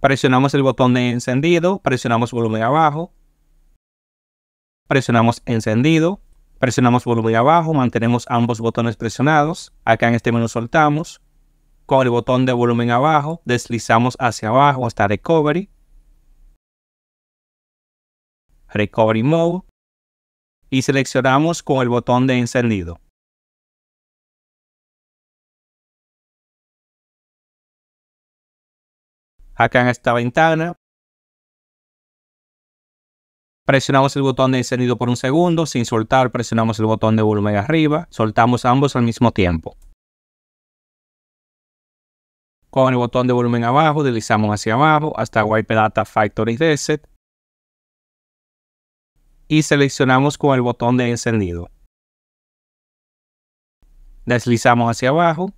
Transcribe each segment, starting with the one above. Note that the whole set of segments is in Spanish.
Presionamos el botón de encendido, presionamos volumen abajo, presionamos encendido, presionamos volumen abajo, mantenemos ambos botones presionados, acá en este menú soltamos, con el botón de volumen abajo deslizamos hacia abajo hasta Recovery, Recovery Mode y seleccionamos con el botón de encendido. acá en esta ventana. Presionamos el botón de encendido por un segundo, sin soltar presionamos el botón de volumen arriba, soltamos ambos al mismo tiempo. Con el botón de volumen abajo, deslizamos hacia abajo hasta Wipe Data Factory Reset y seleccionamos con el botón de encendido. Deslizamos hacia abajo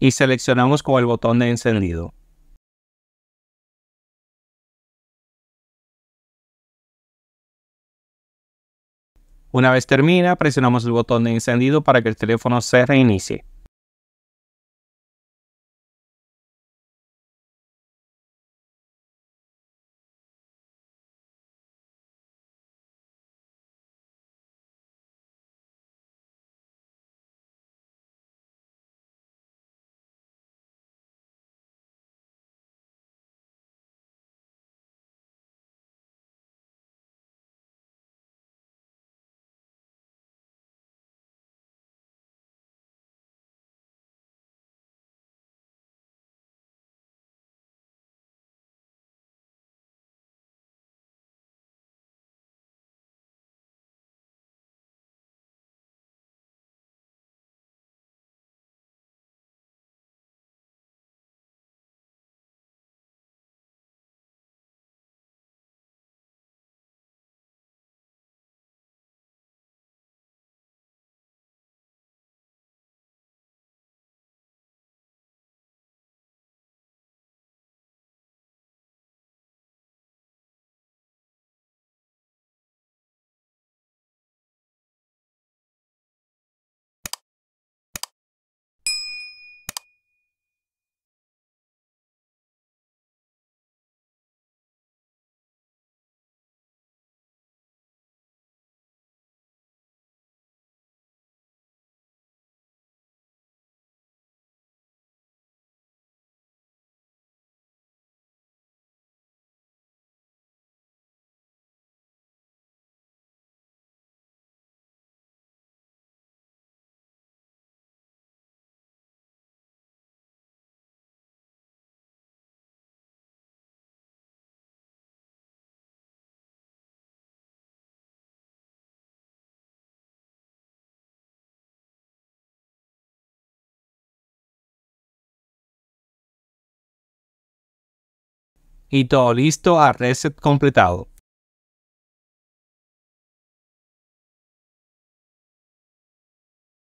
y seleccionamos con el botón de encendido. Una vez termina, presionamos el botón de encendido para que el teléfono se reinicie. y todo listo a reset completado.